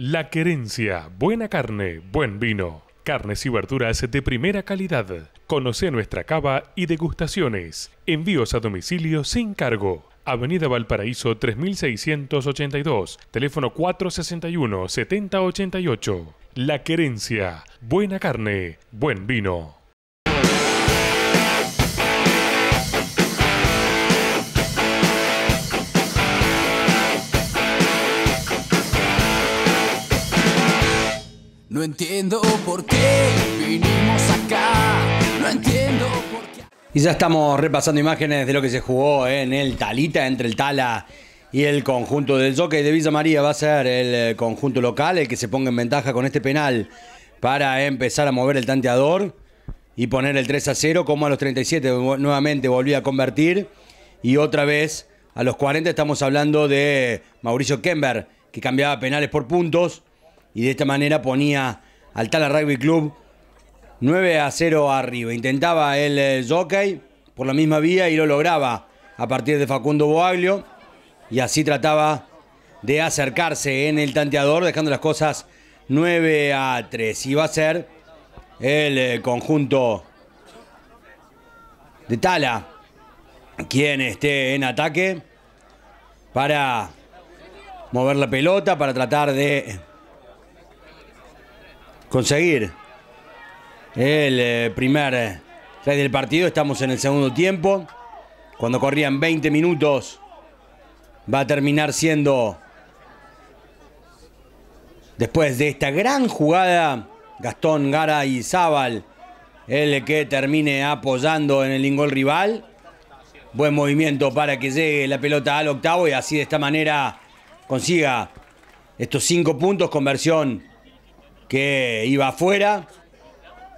La Querencia, buena carne, buen vino, carnes y verduras de primera calidad. Conoce nuestra cava y degustaciones. Envíos a domicilio sin cargo. Avenida Valparaíso 3682, teléfono 461-7088. La Querencia, buena carne, buen vino. No entiendo por qué vinimos acá. No entiendo por qué. Y ya estamos repasando imágenes de lo que se jugó en el Talita, entre el Tala y el conjunto del Jockey de Villa María. Va a ser el eh, conjunto local el que se ponga en ventaja con este penal para empezar a mover el tanteador y poner el 3 a 0, como a los 37 nuevamente volvió a convertir. Y otra vez, a los 40 estamos hablando de Mauricio Kember, que cambiaba penales por puntos y de esta manera ponía al Tala Rugby Club 9 a 0 arriba. Intentaba el eh, jockey por la misma vía y lo lograba a partir de Facundo Boaglio y así trataba de acercarse en el tanteador dejando las cosas 9 a 3 y va a ser el eh, conjunto de Tala quien esté en ataque para mover la pelota, para tratar de conseguir el eh, primer try eh, del partido. Estamos en el segundo tiempo. Cuando corrían 20 minutos, va a terminar siendo, después de esta gran jugada, Gastón, Gara y Zabal, el que termine apoyando en el ingol rival. Buen movimiento para que llegue la pelota al octavo y así de esta manera consiga estos cinco puntos, conversión que iba afuera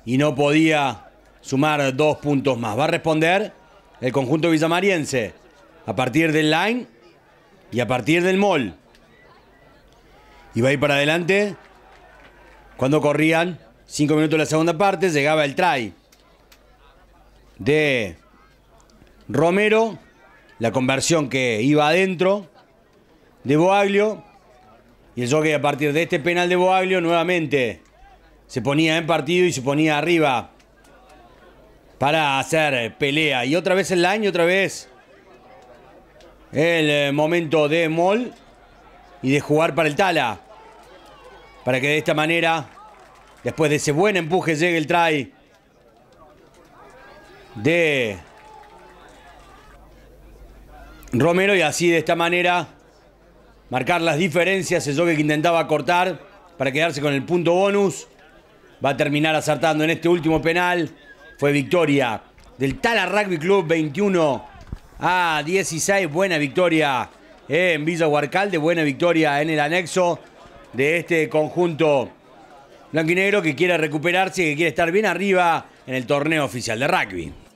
y no podía sumar dos puntos más. Va a responder el conjunto villamariense a partir del line y a partir del mall. iba va a ir para adelante cuando corrían cinco minutos de la segunda parte, llegaba el try de Romero, la conversión que iba adentro de Boaglio y el jockey a partir de este penal de Boaglio nuevamente se ponía en partido y se ponía arriba para hacer pelea. Y otra vez el año otra vez el eh, momento de Mol y de jugar para el Tala. Para que de esta manera, después de ese buen empuje, llegue el try de Romero y así de esta manera marcar las diferencias, el que intentaba cortar para quedarse con el punto bonus. Va a terminar acertando en este último penal. Fue victoria del Tala Rugby Club 21 a 16. Buena victoria en Villa Huarcalde, buena victoria en el anexo de este conjunto blanquinegro que quiere recuperarse, que quiere estar bien arriba en el torneo oficial de rugby.